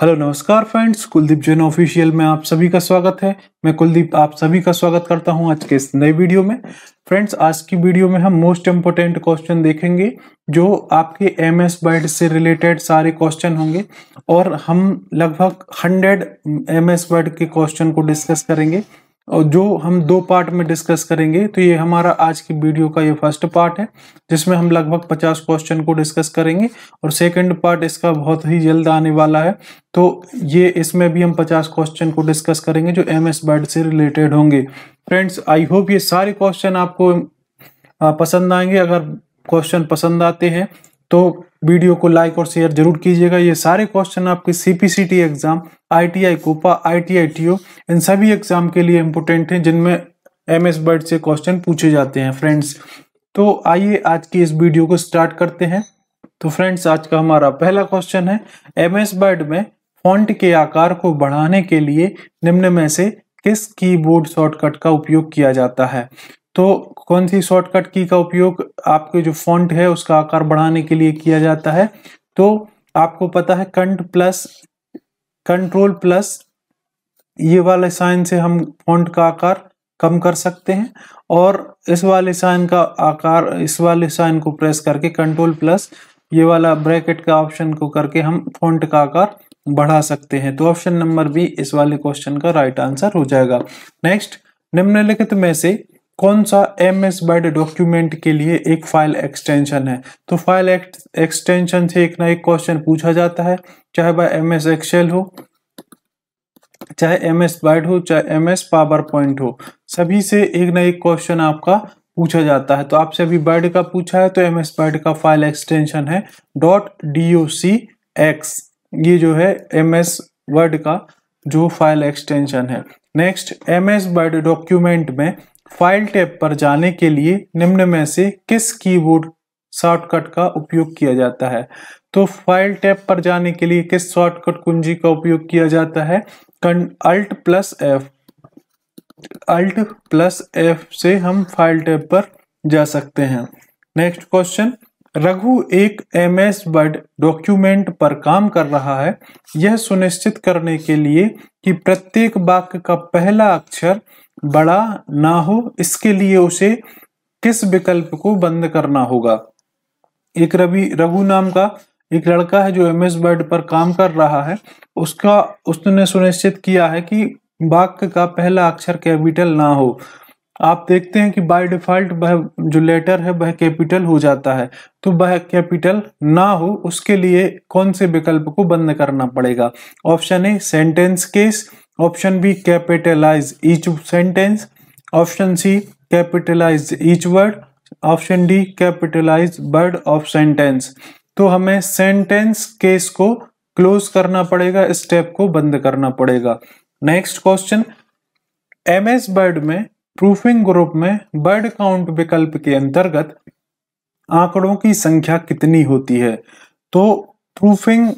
hello नमस्कार friends Kuldeep Jain official में आप सभी का स्वागत है मैं कुलदीप आप सभी का स्वागत करता हूं आज के इस नए वीडियो में फ्रेंड्स आज की वीडियो में हम मोस्ट इम्पोर्टेंट क्वेश्चन देखेंगे जो आपके एम एस बाइट से रिलेटेड सारे क्वेश्चन होंगे और हम लगभग हंड्रेड एम एस बाइट के क्वेश्चन को डिस्कस करेंगे और जो हम दो पार्ट में डिस्कस करेंगे तो ये हमारा आज की वीडियो का ये फर्स्ट पार्ट है जिसमें हम लगभग पचास क्वेश्चन को डिस्कस करेंगे और सेकंड पार्ट इसका बहुत ही जल्द आने वाला है तो ये इसमें भी हम पचास क्वेश्चन को डिस्कस करेंगे जो एम एस बैड से रिलेटेड होंगे फ्रेंड्स आई होप ये सारे क्वेश्चन आपको पसंद आएंगे अगर क्वेश्चन पसंद आते हैं तो वीडियो को लाइक और शेयर जरूर कीजिएगा ये सारे क्वेश्चन आपके C P C T exam I T I COPA I T I T O इन सभी एग्जाम के लिए इम्पोर्टेंट हैं जिनमें एम एस बर्ड से क्वेश्चन पूछे जाते हैं फ्रेंड्स तो आइए आज की इस वीडियो को स्टार्ट करते हैं तो फ्रेंड्स आज का हमारा पहला क्वेश्चन है एम एस बर्ड में फॉन्ट के आकार को बढ़ाने के लिए निम्न में से किस कीबोर्ड शॉर्टकट का उपयोग किया जाता है तो कौन सी शॉर्टकट की का उपयोग आपके जो फॉन्ट है उसका आकार बढ़ाने के लिए किया जाता है तो आपको पता है कंट प्लस कंट्रोल प्लस ये वाले साइन से हम फॉन्ट का आकार कम कर सकते हैं और इस वाले साइन का आकार इस वाले साइन को प्रेस करके कंट्रोल प्लस ये वाला ब्रैकेट का ऑप्शन को करके हम फॉन्ट का आकार बढ़ा सकते हैं तो ऑप्शन नंबर बी इस वाले क्वेश्चन का राइट आंसर हो जाएगा नेक्स्ट निम्नलिखित में से कौन सा एम एस बाइड डॉक्यूमेंट के लिए एक फाइल एक्सटेंशन है तो फाइल एक्सटेंशन से एक ना एक क्वेश्चन पूछा जाता है चाहे वह एम एस एक्सेल हो चाहे एम एस बाइड हो चाहे एम एस पावर पॉइंट हो सभी से एक ना एक क्वेश्चन आपका पूछा जाता है तो आपसे अभी बाइड का पूछा है तो एम एस बाइड का फाइल एक्सटेंशन है dot D O C X ये जो है एम एस वर्ड का जो फाइल एक्सटेंशन है next M S Word document में फाइल टैब पर जाने के लिए निम्न में से किस कीबोर्ड शॉर्टकट का उपयोग किया जाता है तो फाइल टैब पर जाने के लिए किस शॉर्टकट कुंजी का उपयोग किया जाता है Alt plus F Alt plus F से हम फाइल टैब पर जा सकते हैं नेक्स्ट क्वेश्चन रघु एक एम एस वर्ड डॉक्यूमेंट पर काम कर रहा है यह सुनिश्चित करने के लिए कि प्रत्येक वाक्य का पहला अक्षर बड़ा ना हो इसके लिए उसे किस विकल्प को बंद करना होगा एक रवि रघु नाम का एक लड़का है जो एम एस वर्ड पर काम कर रहा है उसका उसने सुनिश्चित किया है कि वाक्य का पहला अक्षर कैपिटल ना हो आप देखते हैं कि बाय डिफॉल्ट वह जो लेटर है वह कैपिटल हो जाता है तो वह कैपिटल ना हो उसके लिए कौन से विकल्प को बंद करना पड़ेगा option A sentence case option B capitalise each sentence option C capitalise each word option D capitalise word of sentence तो हमें सेंटेंस केस को क्लोज करना पड़ेगा स्टेप को बंद करना पड़ेगा next question M S Word में प्रूफिंग ग्रुप में बर्ड काउंट विकल्प के अंतर्गत आंकड़ों की संख्या कितनी होती है तो प्रूफिंग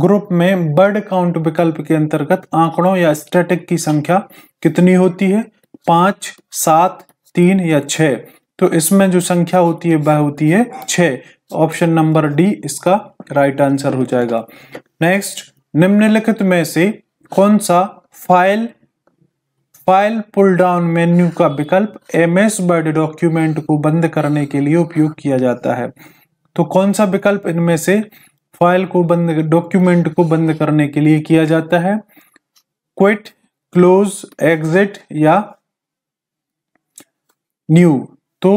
ग्रुप में बर्ड काउंट विकल्प के अंतर्गत आंकड़ों या स्टैटिक की संख्या कितनी होती है पांच सात तीन या छ तो इसमें जो संख्या होती है वह होती है छ ऑप्शन नंबर डी इसका राइट आंसर हो जाएगा नेक्स्ट निम्नलिखित में से कौन सा file file pull down menu का विकल्प एम एस वर्ड डॉक्यूमेंट को बंद करने के लिए उपयोग किया जाता है तो कौन सा विकल्प इनमें से फाइल को बंद डॉक्यूमेंट को बंद करने के लिए किया जाता है क्विट क्लोज एग्जिट या न्यू तो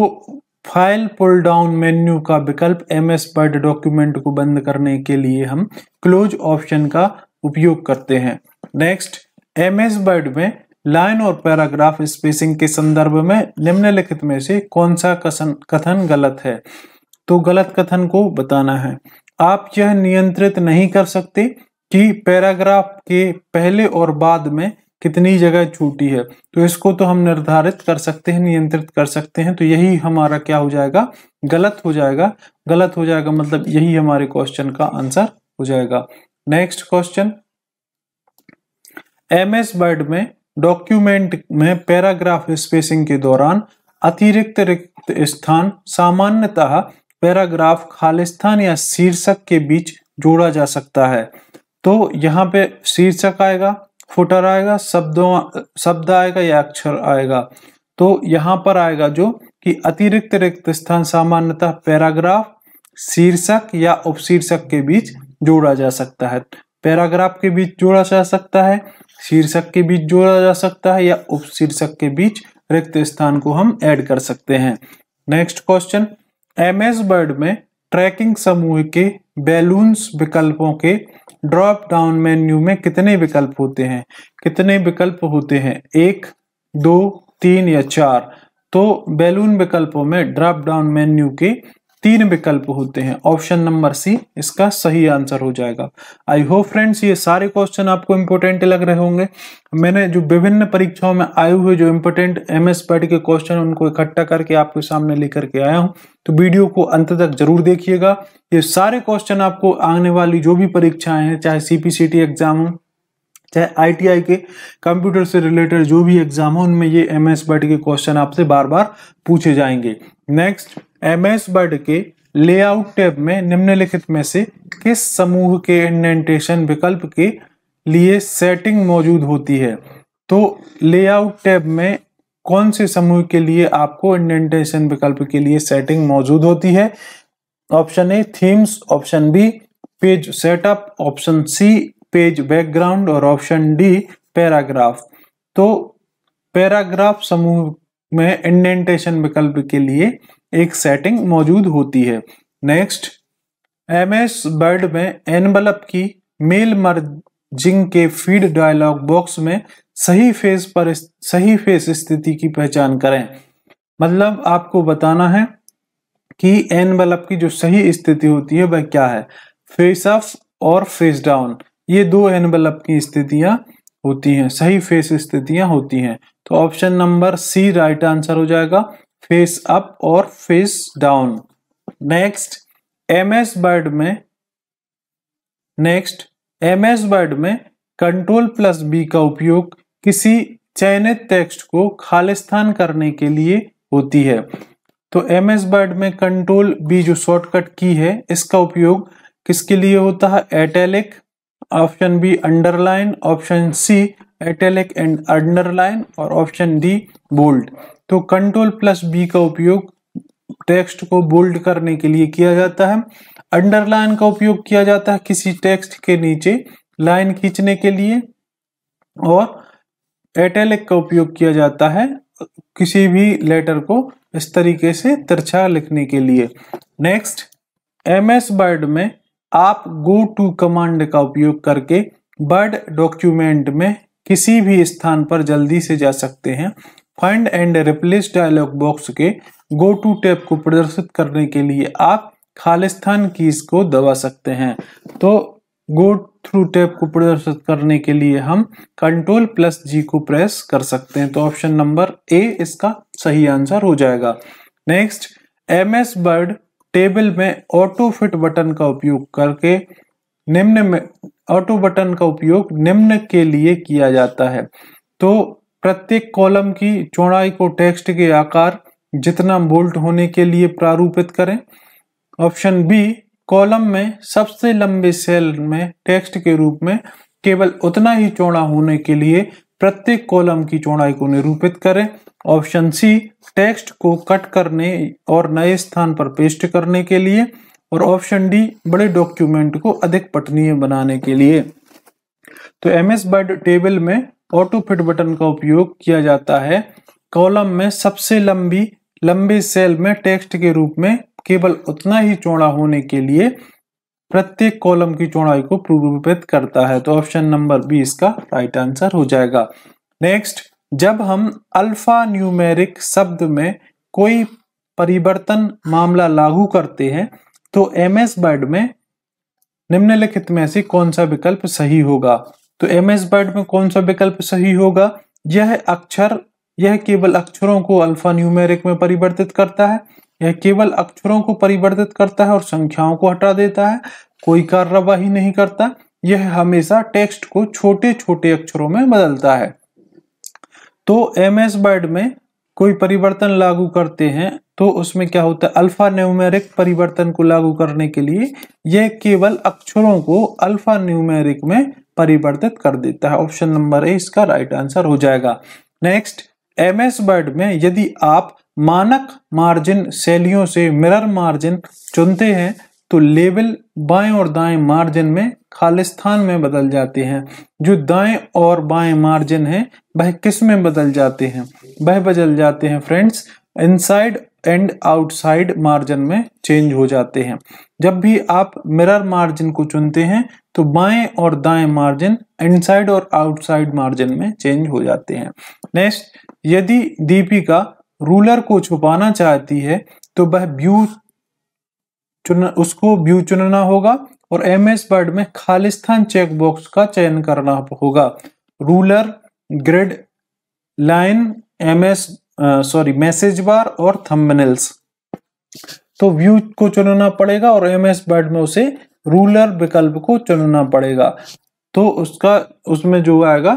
फाइल पुल डाउन मेन्यू का विकल्प एम एस वर्ड डॉक्यूमेंट को बंद करने के लिए हम क्लोज ऑप्शन का उपयोग करते हैं नेक्स्ट एम एस वर्ड में लाइन और पैराग्राफ स्पेसिंग के संदर्भ में निम्नलिखित में से कौन सा कथन गलत है तो गलत कथन को बताना है आप यह नियंत्रित नहीं कर सकते कि पैराग्राफ के पहले और बाद में कितनी जगह छूटी है तो इसको तो हम निर्धारित कर सकते हैं नियंत्रित कर सकते हैं तो यही हमारा क्या हो जाएगा गलत हो जाएगा गलत हो जाएगा मतलब यही हमारे क्वेश्चन का आंसर हो जाएगा next question M S word में डॉक्यूमेंट में पैराग्राफ स्पेसिंग के दौरान अतिरिक्त रिक्त स्थान सामान्यतः पैराग्राफ खालिस्तान या शीर्षक के बीच जोड़ा जा सकता है तो यहाँ पे शीर्षक आएगा फुटर आएगा शब्दों शब्द आएगा या अक्षर आएगा तो यहाँ पर आएगा जो कि अतिरिक्त रिक्त स्थान सामान्यतः पैराग्राफ शीर्षक या उपशीर्षक के बीच जोड़ा जा सकता है पैराग्राफ के बीच जोड़ा जा सकता है शीर्षक के बीच जोड़ा जा सकता है या उपशीर्षक के बीच रिक्त स्थान को हम ऐड कर सकते हैं next question M S Word में ट्रैकिंग समूह के बैलून्स विकल्पों के ड्रॉप डाउन मेन्यू में कितने विकल्प होते हैं कितने विकल्प होते हैं एक दो तीन या चार तो बैलून विकल्पों में ड्रॉप डाउन मेन्यू के तीन विकल्प होते हैं ऑप्शन नंबर सी इसका सही आंसर हो जाएगा आई होप फ्रेंड्स ये सारे क्वेश्चन आपको इंपोर्टेंट लग रहे होंगे मैंने जो विभिन्न परीक्षाओं में आए हुए जो इंपोर्टेंट एम एस पैड के क्वेश्चन उनको इकट्ठा करके आपके सामने लेकर के आया हूँ तो वीडियो को अंत तक जरूर देखिएगा ये सारे क्वेश्चन आपको आने वाली जो भी परीक्षाएं हैं चाहे सीपीसीटी एग्जाम हो चाहे आईटीआई के कंप्यूटर से रिलेटेड जो भी एग्जाम हो उनमें ये एम एस के क्वेश्चन आपसे बार बार पूछे जाएंगे नेक्स्ट एम एस बर्ड के लेआउट टैब में निम्नलिखित में से किस समूह के इंडेंटेशन विकल्प के लिए सेटिंग मौजूद होती है तो लेआउट टैब में कौन से समूह के लिए आपको इंडेंटेशन विकल्प के लिए सेटिंग मौजूद होती है option A themes option B page setup option C page background और ऑप्शन डी पैराग्राफ तो पैराग्राफ समूह में इंडेंटेशन विकल्प के लिए एक सेटिंग मौजूद होती है नेक्स्ट एम एस वर्ड में एनबलप की मेल मर्जिंग के फीड डायलॉग बॉक्स में सही फेस पर सही फेस स्थिति की पहचान करें मतलब आपको बताना है कि एनबलप की जो सही स्थिति होती है वह क्या है फेस अप और फेस डाउन ये दो एनबलप की स्थितियां होती हैं सही फेस स्थितियां होती हैं तो option number C right answer हो जाएगा फेस अप और face down next M S word में नेक्स्ट एम एस वर्ड में कंट्रोल प्लस बी का उपयोग किसी चयनित टेक्स्ट को खालिस्थान करने के लिए होती है तो एम एस वर्ड में कंट्रोल बी जो शॉर्टकट की है इसका उपयोग किसके लिए होता है italic option B underline option C italic and underline और ऑप्शन डी बोल्ड तो कंट्रोल प्लस बी का उपयोग टेक्स्ट को बोल्ड करने के लिए किया जाता है अंडरलाइन का उपयोग किया जाता है किसी टेक्स्ट के नीचे लाइन खींचने के लिए और एटेलिक का उपयोग किया जाता है किसी भी लेटर को इस तरीके से तिरछा लिखने के लिए नेक्स्ट एम एस वर्ड में आप गो टू कमांड का उपयोग करके वर्ड डॉक्यूमेंट में किसी भी स्थान पर जल्दी से जा सकते हैं find and replace dialog box के गो टू टैब को प्रदर्शित करने के लिए आप खालिस्तान कीज को दबा सकते हैं तो गो थ्रू टैब को प्रदर्शित करने के लिए हम कंट्रोल प्लस जी को प्रेस कर सकते हैं तो ऑप्शन नंबर ए इसका सही आंसर हो जाएगा next M S Word table में ऑटो फिट बटन का उपयोग करके निम्न में ऑटो बटन का उपयोग निम्न के लिए किया जाता है तो प्रत्येक कॉलम की चौड़ाई को टेक्स्ट के आकार जितना बोल्ट होने के लिए प्रारूपित करें ऑप्शन बी कॉलम में सबसे लंबे सेल में टेक्स्ट के रूप में केवल उतना ही चौड़ा होने के लिए प्रत्येक कॉलम की चौड़ाई को निरूपित करें ऑप्शन सी टेक्स्ट को कट करने और नए स्थान पर पेस्ट करने के लिए और ऑप्शन डी बड़े डॉक्यूमेंट को अधिक पठनीय बनाने के लिए तो एम एस वर्ड टेबल में ऑटो फिट बटन का उपयोग किया जाता है कॉलम में सबसे लंबी लंबे सेल में टेक्स्ट के रूप में केवल उतना ही चौड़ा होने के लिए प्रत्येक कॉलम की चौड़ाई को प्रूपित करता है तो ऑप्शन नंबर बी इसका राइट आंसर हो जाएगा नेक्स्ट जब हम अल्फा न्यूमेरिक शब्द में कोई परिवर्तन मामला लागू करते हैं तो एम एस में निम्नलिखित में से कौन सा विकल्प सही होगा तो एम एस वर्ड में कौन सा विकल्प सही होगा यह अक्षर यह केवल अक्षरों को अल्फा न्यूमेरिक में परिवर्तित करता है यह केवल अक्षरों को परिवर्तित करता है और संख्याओं को हटा देता है कोई कार्रवाई नहीं करता यह हमेशा टेक्स्ट को छोटे छोटे अक्षरों में बदलता है तो एम एस वर्ड में कोई परिवर्तन लागू करते हैं तो उसमें क्या होता है अल्फा न्यूमेरिक परिवर्तन को लागू करने के लिए यह केवल अक्षरों को अल्फा न्यूमेरिक में परिवर्तित कर देता है ऑप्शन नंबर ए इसका राइट आंसर हो जाएगा नेक्स्ट एम एस वर्ड में यदि आप मानक मार्जिन शैलियों से मिरर मार्जिन चुनते हैं तो लेवल बाएं और दाएं मार्जिन में खालिस्तान में बदल जाते हैं जो दाएं और बाएं मार्जिन है वह किस में बदल जाते हैं वह बदल जाते हैं friends inside and outside margin में चेंज हो जाते हैं जब भी आप मिरर मार्जिन को चुनते हैं तो बाएं और दाएं मार्जिन इनसाइड और आउटसाइड मार्जिन में चेंज हो जाते हैं नेक्स्ट यदि दीपिका रूलर को छुपाना चाहती है तो वह व्यू चुन उसको व्यू चुनना होगा और एम एस वर्ड में खालिस्तान चेकबॉक्स का चयन करना होगा ruler grid line M S sorry message bar और थंबनेल्स तो व्यू को चुनना पड़ेगा और एम एस वर्ड में उसे रूलर विकल्प को चुनना पड़ेगा तो उसका उसमें जो आएगा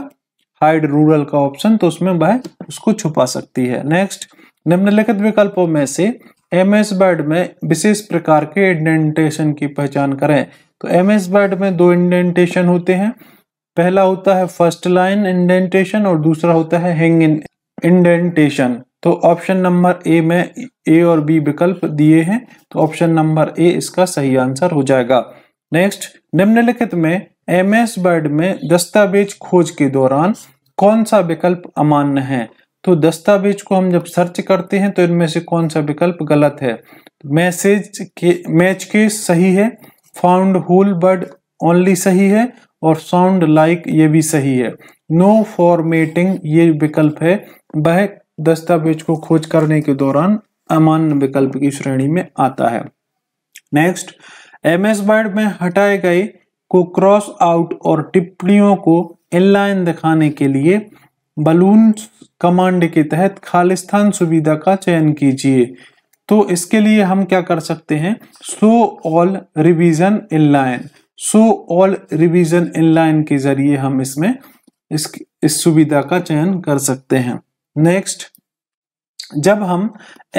हाइड रूरल का ऑप्शन तो उसमें वह उसको छुपा सकती है नेक्स्ट निम्नलिखित विकल्पों में से एम एस वर्ड में विशेष प्रकार के इंडेंटेशन की पहचान करें तो एम एस वर्ड में दो इंडेंटेशन होते हैं पहला होता है फर्स्ट लाइन इंडेंटेशन और दूसरा होता है हैंग इंडेंटेशन तो ऑप्शन नंबर ए में ए और बी विकल्प दिए हैं तो ऑप्शन नंबर ए इसका सही आंसर हो जाएगा नेक्स्ट निम्नलिखित में एम एस वर्ड में दस्तावेज खोज के दौरान कौन सा विकल्प अमान्य है तो दस्तावेज को हम जब सर्च करते हैं तो इनमें से कौन सा विकल्प गलत है मैसेज के मैच के सही है फाउंड होल बर्ड ओनली सही है और साउंड लाइक like ये भी सही है नो no फॉर्मेटिंग ये विकल्प है वह दस्तावेज को खोज करने के दौरान अमान्य विकल्प की श्रेणी में आता है नेक्स्ट एम एस वर्ड में हटाए गए को क्रॉस आउट और टिप्पणियों को इनलाइन दिखाने के लिए बलून कमांड के तहत खालिस्तान सुविधा का चयन कीजिए तो इसके लिए हम क्या कर सकते हैं show all revision in line show all revision in line के जरिए हम इसमें इस इस सुविधा का चयन कर सकते हैं नेक्स्ट जब हम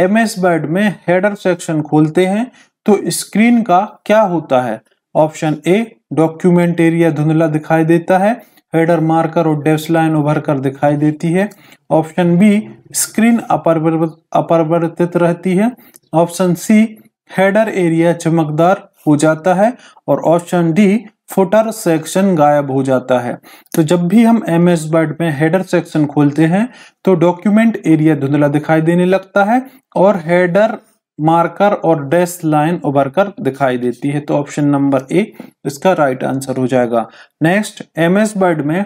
एम एस वर्ड में हेडर सेक्शन खोलते हैं तो स्क्रीन का क्या होता है ऑप्शन ए डॉक्यूमेंट एरिया धुंधला दिखाई देता है हेडर मार्कर और डेप्स लाइन उभर कर दिखाई देती है ऑप्शन बी स्क्रीन अपरिवर्तित रहती है ऑप्शन सी हेडर एरिया चमकदार हो जाता है और ऑप्शन डी फुटर सेक्शन गायब हो जाता है तो जब भी हम एम एस वर्ड में हेडर सेक्शन खोलते हैं तो डॉक्यूमेंट एरिया धुंधला दिखाई देने लगता है और हेडर मार्कर और डैश लाइन उभर कर दिखाई देती है तो ऑप्शन नंबर ए इसका राइट आंसर हो जाएगा नेक्स्ट एम एस बर्ड में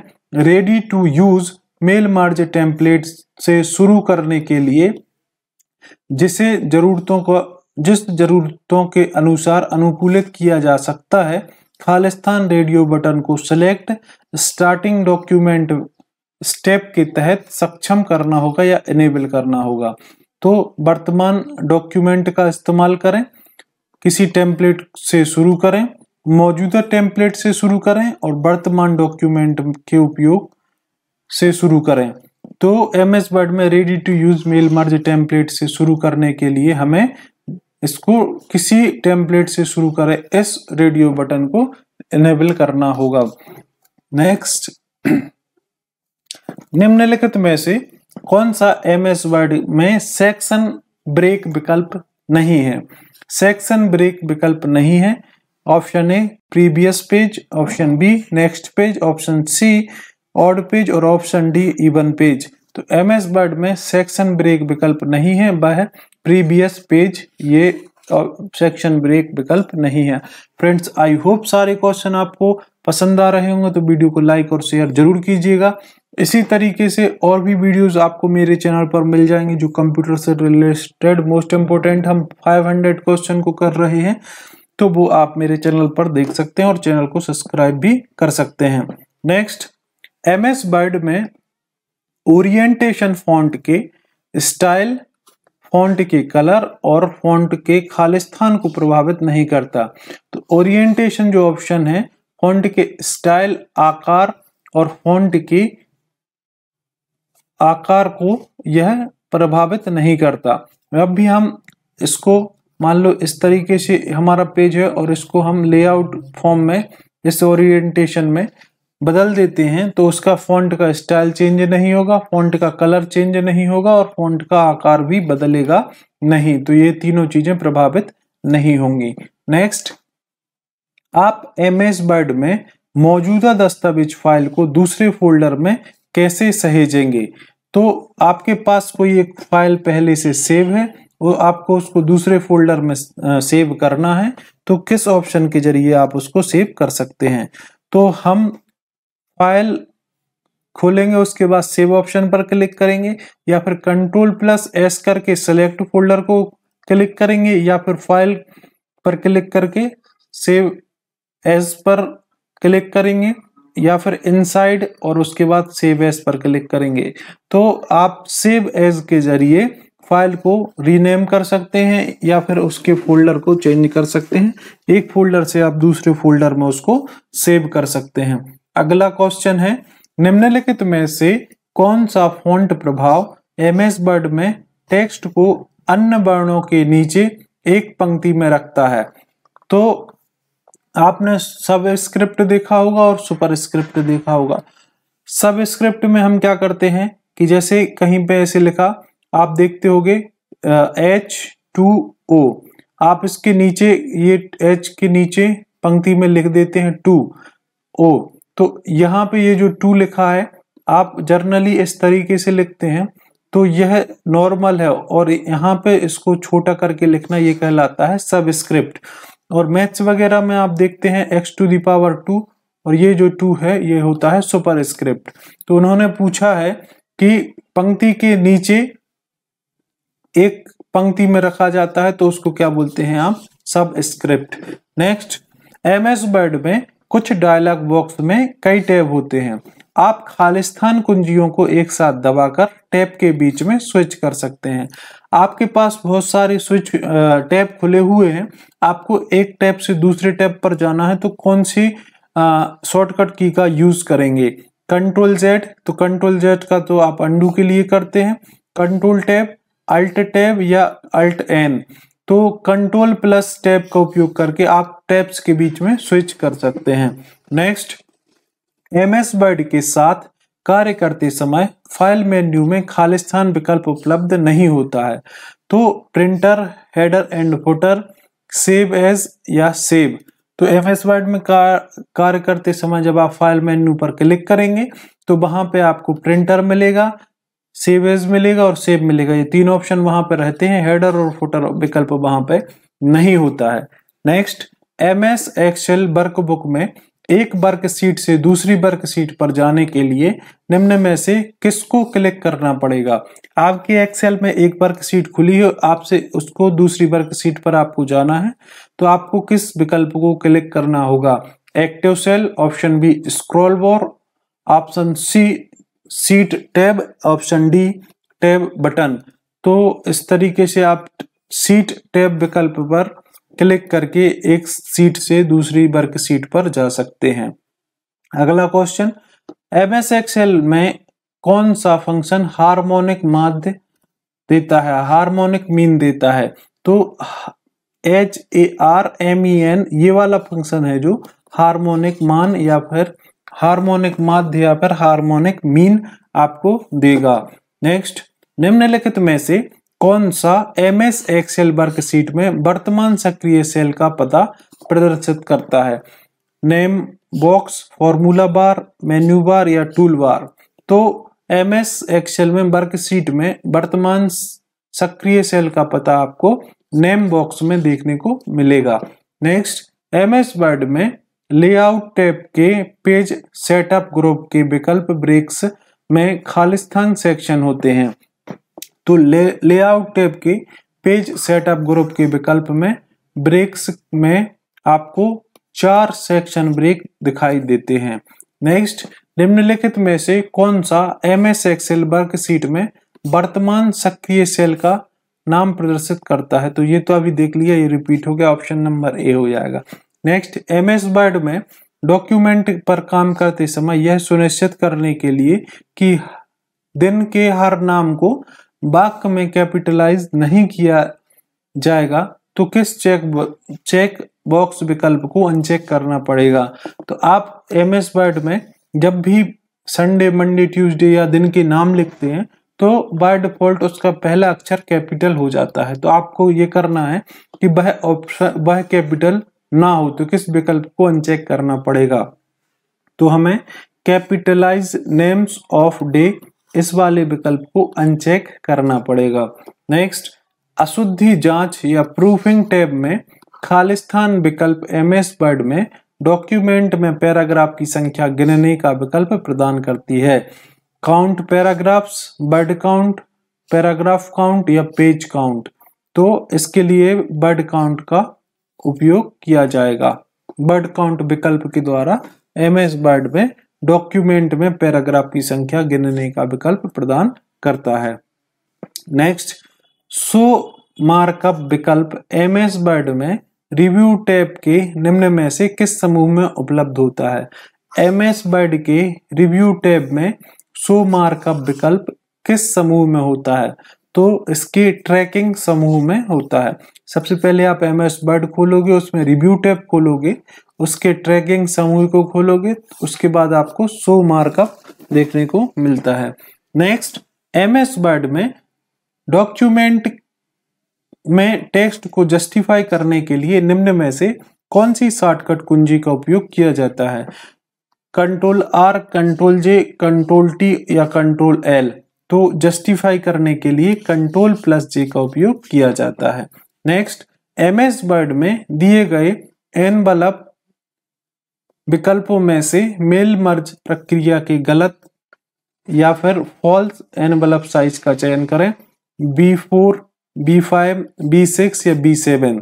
ready to use mail merge template से शुरू करने के लिए जिसे जरूरतों को जिस जरूरतों के अनुसार अनुकूलित किया जा सकता है खालिस्तान रेडियो बटन को सिलेक्ट स्टार्टिंग डॉक्यूमेंट स्टेप के तहत सक्षम करना होगा या इनेबल करना होगा तो वर्तमान डॉक्यूमेंट का इस्तेमाल करें किसी टेम्पलेट से शुरू करें मौजूदा टेम्पलेट से शुरू करें और वर्तमान डॉक्यूमेंट के उपयोग से शुरू करें तो एम एस वर्ड में ready to use mail merge template से शुरू करने के लिए हमें इसको किसी टेम्पलेट से शुरू करें इस रेडियो बटन को इनेबल करना होगा नेक्स्ट निम्नलिखित में से कौन सा एम एस वर्ड में सेक्शन ब्रेक विकल्प नहीं है सेक्शन ब्रेक विकल्प नहीं है option A previous page option B next page option C odd page और ऑप्शन डी इवन पेज तो एम एस वर्ड में सेक्शन ब्रेक विकल्प नहीं है वह प्रीवियस पेज ये सेक्शन ब्रेक विकल्प नहीं है फ्रेंड्स आई होप सारे क्वेश्चन आपको पसंद आ रहे होंगे तो वीडियो को लाइक और शेयर जरूर कीजिएगा इसी तरीके से और भी वीडियोस आपको मेरे चैनल पर मिल जाएंगे जो कंप्यूटर से रिलेटेड मोस्ट इम्पोर्टेंट हम 500 क्वेश्चन को कर रहे हैं तो वो आप मेरे चैनल पर देख सकते हैं और चैनल को सब्सक्राइब भी कर सकते हैं नेक्स्ट एम एस वर्ड में ओरिएंटेशन फॉन्ट के स्टाइल फॉन्ट के कलर और फॉन्ट के खालिस्थान को प्रभावित नहीं करता तो ओरिएंटेशन जो ऑप्शन है फॉन्ट के स्टाइल आकार और फॉन्ट की आकार को यह प्रभावित नहीं करता अब भी हम इसको मान लो इस तरीके से हमारा पेज है और इसको हम लेआउट फॉर्म में इस ओरिएंटेशन में बदल देते हैं तो उसका फॉन्ट का स्टाइल चेंज नहीं होगा फॉन्ट का कलर चेंज नहीं होगा और फॉन्ट का आकार भी बदलेगा नहीं तो ये तीनों चीज़ें प्रभावित नहीं होंगी नेक्स्ट आप एम एस वर्ड में मौजूदा दस्तावेज फाइल को दूसरे फोल्डर में कैसे सहेजेंगे तो आपके पास कोई एक फाइल पहले से सेव है वो आपको उसको दूसरे फोल्डर में सेव करना है तो किस ऑप्शन के जरिए आप उसको सेव कर सकते हैं तो हम फाइल खोलेंगे उसके बाद सेव ऑप्शन पर क्लिक करेंगे या फिर कंट्रोल प्लस एस करके सेलेक्ट फोल्डर को क्लिक करेंगे या फिर फाइल पर क्लिक करके सेव एज पर क्लिक करेंगे या फिर इनसाइड और उसके बाद सेव एज पर क्लिक करेंगे तो आप सेव एज के जरिए फाइल को रीनेम कर सकते हैं या फिर उसके फोल्डर को चेंज कर सकते हैं एक फोल्डर से आप दूसरे फोल्डर में उसको सेव कर सकते हैं अगला क्वेश्चन है निम्नलिखित में से कौन सा फॉन्ट प्रभाव एम एस वर्ड में टेक्स्ट को अन्य वर्णों के नीचे एक पंक्ति में रखता है तो आपने सब स्क्रिप्ट देखा होगा और सुपर स्क्रिप्ट देखा होगा सब स्क्रिप्ट में हम क्या करते हैं कि जैसे कहीं पे ऐसे लिखा आप देखते होगे एच टू ओ आप इसके नीचे ये एच के नीचे पंक्ति में लिख देते हैं टू ओ तो यहाँ पे ये जो टू लिखा है आप जर्नली इस तरीके से लिखते हैं तो यह नॉर्मल है और यहाँ पे इसको छोटा करके लिखना ये कहलाता है सब स्क्रिप्ट और मैथ्स वगैरह में आप देखते हैं एक्स टू दावर टू और ये जो टू है ये होता है सुपर स्क्रिप्ट तो उन्होंने पूछा है कि पंक्ति के नीचे एक पंक्ति में रखा जाता है तो उसको क्या बोलते हैं आप subscript next M S word में कुछ डायलॉग बॉक्स में कई टैब होते हैं आप खालिस्तान कुंजियों को एक साथ दबाकर टैब के बीच में स्विच कर सकते हैं आपके पास बहुत सारे स्विच टैब खुले हुए हैं आपको एक टैब से दूसरे टैब पर जाना है तो कौन सी शॉर्टकट की का यूज़ करेंगे कंट्रोल जेड तो कंट्रोल जेड का तो आप अंडू के लिए करते हैं कंट्रोल टैब अल्ट टैब या अल्ट एन तो कंट्रोल प्लस टैब का उपयोग करके आप टैब्स के बीच में स्विच कर सकते हैं नेक्स्ट एम एस वर्ड के साथ कार्य करते समय फाइल मेन्यू में खाली स्थान विकल्प उपलब्ध नहीं होता है तो printer header and footer save as या सेव तो एम एस वर्ड में कार्य करते समय जब आप फाइल मेन्यू पर क्लिक करेंगे तो वहां पे आपको प्रिंटर मिलेगा सेव एज मिलेगा और सेव मिलेगा ये तीन ऑप्शन वहां पर रहते हैं हेडर और फुटर विकल्प वहां पे नहीं होता है next M S Excel workbook में एक वर्क सीट से दूसरी वर्क सीट पर जाने के लिए निम्न में से किसको क्लिक करना पड़ेगा आपके एक्सेल में एक वर्क सीट खुली हो आपसे उसको दूसरी वर्क सीट पर आपको जाना है तो आपको किस विकल्प को क्लिक करना होगा active cell option B scroll bar option C sheet tab option D tab button तो इस तरीके से आप सीट टैब विकल्प पर क्लिक करके एक सीट से दूसरी वर्क सीट पर जा सकते हैं अगला क्वेश्चन एम एस एक्सएल में कौन सा फंक्शन हार्मोनिक माध्य देता है हार्मोनिक मीन देता है तो H A R M E N ये वाला फंक्शन है जो हार्मोनिक मान या फिर हार्मोनिक माध्य या फिर हार्मोनिक मीन आपको देगा नेक्स्ट निम्नलिखित में से कौन सा एम एस एक्सेल वर्कशीट में वर्तमान सक्रिय सेल का पता प्रदर्शित करता है name box formula bar menu bar या टूल बार तो एम एस एक्सेल में वर्कशीट में वर्तमान सक्रिय सेल का पता आपको नेम बॉक्स में देखने को मिलेगा नेक्स्ट एम एस वर्ड में लेआउट टैब के पेज सेटअप ग्रुप के विकल्प ब्रेक्स में खालिस्तान सेक्शन होते हैं तो ले लेआउट टैब के पेज सेटअप ग्रुप के विकल्प में ब्रेक्स में आपको चार सेक्शन ब्रेक दिखाई देते हैं नेक्स्ट निम्नलिखित में से कौन सा एम एस एक्सेल वर्कशीट में वर्तमान सक्रिय सेल का नाम प्रदर्शित करता है तो ये तो अभी देख लिया ये रिपीट हो गया ऑप्शन नंबर ए हो जाएगा नेक्स्ट एम एस वर्ड में डॉक्यूमेंट पर काम करते समय यह सुनिश्चित करने के लिए कि दिन के हर नाम को वाक्य में कैपिटलाइज नहीं किया जाएगा तो किस चेक चेक बॉक्स विकल्प को अनचेक करना पड़ेगा तो आप एम एस वर्ड में जब भी संडे मंडे ट्यूसडे या दिन के नाम लिखते हैं तो बाय डिफॉल्ट उसका पहला अक्षर कैपिटल हो जाता है तो आपको ये करना है कि वह ऑप्शन वह कैपिटल ना हो तो किस विकल्प को अनचेक करना पड़ेगा तो हमें कैपिटलाइज नेम्स ऑफ डे इस वाले विकल्प को अनचेक करना पड़ेगा नेक्स्ट अशुद्धि जांच या प्रूफिंग टैब में खालिस्तान विकल्प एम एस वर्ड में डॉक्यूमेंट में पैराग्राफ की संख्या गिनने का विकल्प प्रदान करती है count paragraphs word count paragraph count या पेज काउंट तो इसके लिए वर्ड काउंट का उपयोग किया जाएगा वर्ड काउंट विकल्प के द्वारा एम एस वर्ड में डॉक्यूमेंट में पैराग्राफ की संख्या गिनने का विकल्प प्रदान करता है नेक्स्ट सो मार्कअप विकल्प एम एस वर्ड में रिव्यू टैब के निम्न में से किस समूह में उपलब्ध होता है एम एस वर्ड के रिव्यू टैब में सो मार्कअप विकल्प किस समूह में होता है तो इसके ट्रैकिंग समूह में होता है सबसे पहले आप एम एस वर्ड खोलोगे उसमें रिव्यू टैब खोलोगे उसके ट्रैकिंग समूह को खोलोगे तो उसके बाद आपको सो मार्कअप देखने को मिलता है नेक्स्ट एम एस वर्ड में डॉक्यूमेंट में टेक्स्ट को जस्टिफाई करने के लिए निम्न में से कौन सी शॉर्टकट कुंजी का उपयोग किया जाता है control R control J control T या कंट्रोल एल तो जस्टिफाई करने के लिए कंट्रोल प्लस जे का उपयोग किया जाता है नेक्स्ट एम एस वर्ड में दिए गए एनवलप विकल्पों में से मेल मर्ज प्रक्रिया के गलत या फिर फॉल्स एनवलप साइज का चयन करें B four B five B six या बी सेवन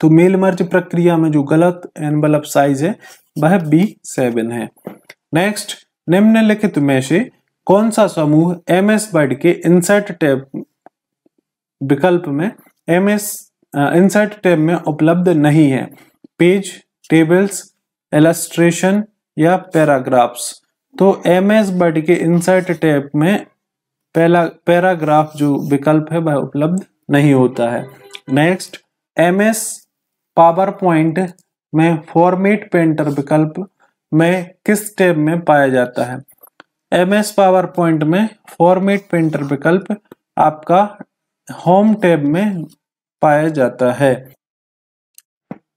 तो मेल मर्ज प्रक्रिया में जो गलत एनवलप साइज है वह बी सेवन है नेक्स्ट निम्नलिखित में से कौन सा समूह एम एस बर्ड के इंसर्ट टैब विकल्प में एम एस इंसर्ट टैब में उपलब्ध नहीं है पेज टेबल्स एलस्ट्रेशन या पैराग्राफ्स तो एम एस बड के इनसाइट टैब में पहला पैराग्राफ जो विकल्प है वह उपलब्ध नहीं होता है next M S PowerPoint में फॉर्मेट पेंटर विकल्प में किस टैब में पाया जाता है एम एस पावर पॉइंट में फॉर्मेट पेंटर विकल्प आपका होम टैब में पाया जाता है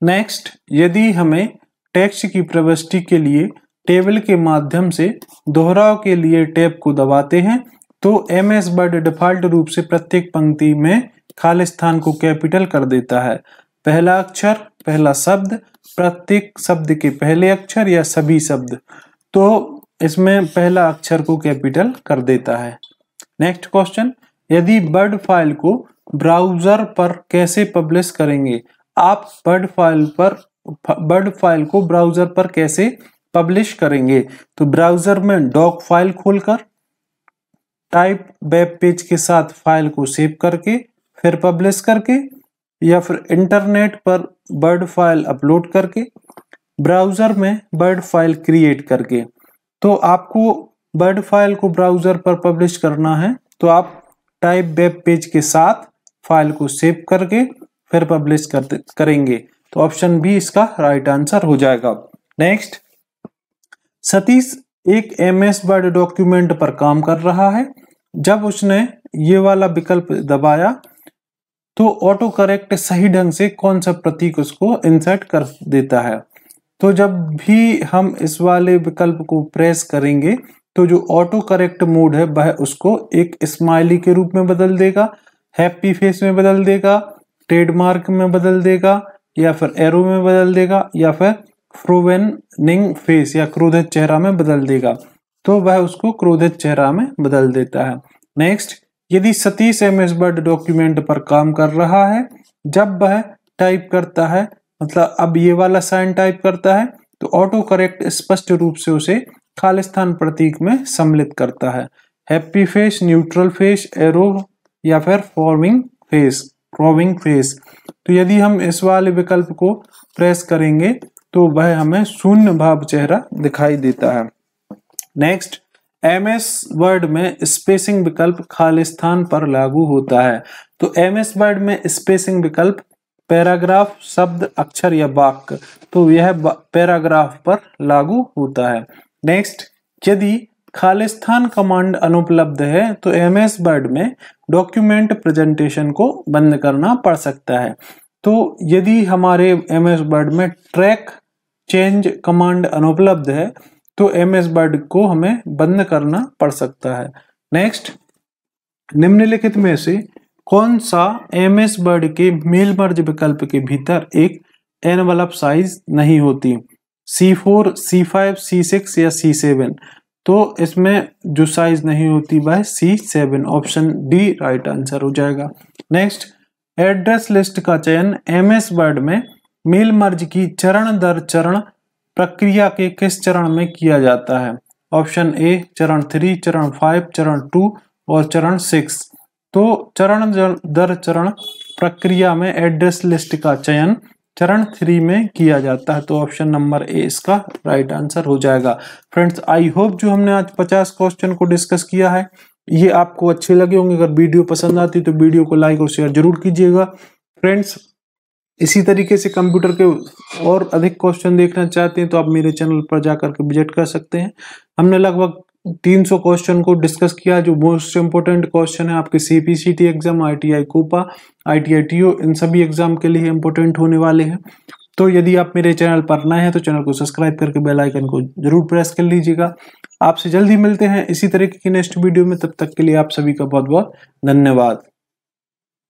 नेक्स्ट यदि हमें टेक्स्ट की प्रविष्टि के लिए टेबल के माध्यम से दोहराव के लिए टैब को दबाते हैं तो एम एस वर्ड डिफॉल्ट रूप से प्रत्येक पंक्ति में स्थान को कैपिटल कर देता है पहला अक्षर पहला शब्द प्रत्येक शब्द के पहले अक्षर या सभी शब्द तो इसमें पहला अक्षर को कैपिटल कर देता है नेक्स्ट क्वेश्चन यदि बर्ड फाइल को ब्राउजर पर कैसे पब्लिश करेंगे आप बर्ड फाइल पर बर्ड फाइल को ब्राउजर पर कैसे पब्लिश करेंगे तो ब्राउजर में डॉक फाइल खोलकर टाइप वेब पेज के साथ फाइल को सेव करके फिर पब्लिश करके या फिर इंटरनेट पर बर्ड फाइल अपलोड करके ब्राउज़र में बर्ड फाइल क्रिएट करके तो आपको बर्ड फाइल को ब्राउज़र पर पब्लिश करना है तो आप टाइप वेब पेज के साथ फाइल को सेव करके फिर पब्लिश करते करेंगे तो ऑप्शन बी इसका राइट आंसर हो जाएगा नेक्स्ट सतीश एक एम एस वर्ड डॉक्यूमेंट पर काम कर रहा है जब उसने ये वाला विकल्प दबाया तो ऑटो करेक्ट सही ढंग से कौन सा प्रतीक उसको इंसर्ट कर देता है तो जब भी हम इस वाले विकल्प को प्रेस करेंगे तो जो ऑटो करेक्ट मोड है वह उसको एक स्माइली के रूप में बदल देगा हैप्पी फेस में बदल देगा ट्रेडमार्क में बदल देगा या फिर एरो में बदल देगा या फिर फ्रोवेनिंग फेस या क्रोधित चेहरा में बदल देगा तो वह उसको क्रोधित चेहरा में बदल देता है नेक्स्ट यदि Satish M S Word document पर काम कर रहा है जब वह टाइप करता है मतलब अब ये वाला साइन टाइप करता है तो ऑटो करेक्ट स्पष्ट रूप से उसे खालिस्तान प्रतीक में सम्मिलित करता है happy face neutral face arrow या फिर फॉर्मिंग फेस क्रोविंग फेस तो यदि हम इस वाले विकल्प को प्रेस करेंगे तो वह हमें शून्य भाव चेहरा दिखाई देता है नेक्स्ट एम एस वर्ड में स्पेसिंग विकल्प खाली स्थान पर लागू होता है तो एम एस वर्ड में स्पेसिंग विकल्प पैराग्राफ शब्द अक्षर या वाक्य तो यह पैराग्राफ पर लागू होता है नेक्स्ट यदि खालिस्तान कमांड अनुपलब्ध है तो एम एस वर्ड में डॉक्यूमेंट प्रेजेंटेशन को बंद करना पड़ सकता है तो यदि हमारे एम एस वर्ड में ट्रैक चेंज कमांड अनुपलब्ध है तो एम एस वर्ड को हमें बंद करना पड़ सकता है नेक्स्ट निम्नलिखित में से कौन सा एम एस वर्ड के मेल मर्ज विकल्प के भीतर एक एनवलप साइज नहीं होती C four C five C six या सी सेवन तो इसमें जो साइज नहीं होती वह C seven option D right answer हो जाएगा नेक्स्ट एड्रेस लिस्ट का चयन एम एस वर्ड में मेल मर्ज की चरण दर चरण प्रक्रिया के किस चरण में किया जाता है ऑप्शन ए चरण थ्री चरण फाइव चरण टू और चरण सिक्स तो चरण दर चरण प्रक्रिया में एड्रेस लिस्ट का चयन चरण थ्री में किया जाता है तो ऑप्शन नंबर ए इसका राइट आंसर हो जाएगा फ्रेंड्स आई होप जो हमने आज पचास क्वेश्चन को डिस्कस किया है ये आपको अच्छे लगे होंगे अगर वीडियो पसंद आती तो वीडियो को लाइक और शेयर जरूर कीजिएगा फ्रेंड्स इसी तरीके से कंप्यूटर के और अधिक क्वेश्चन देखना चाहते हैं तो आप मेरे चैनल पर जाकर के विजिट कर सकते हैं हमने लगभग 300 क्वेश्चन को डिस्कस किया जो मोस्ट इंपॉर्टेंट क्वेश्चन है आपके C P C T exam I T I COPA I T I T O इन सभी एग्जाम के लिए इंपॉर्टेंट होने वाले हैं तो यदि आप मेरे चैनल पर नए हैं तो चैनल को सब्सक्राइब करके बेल आइकन को जरूर प्रेस कर लीजिएगा आपसे जल्दी मिलते हैं इसी तरीके की नेक्स्ट वीडियो में तब तक के लिए आप सभी का बहुत बहुत धन्यवाद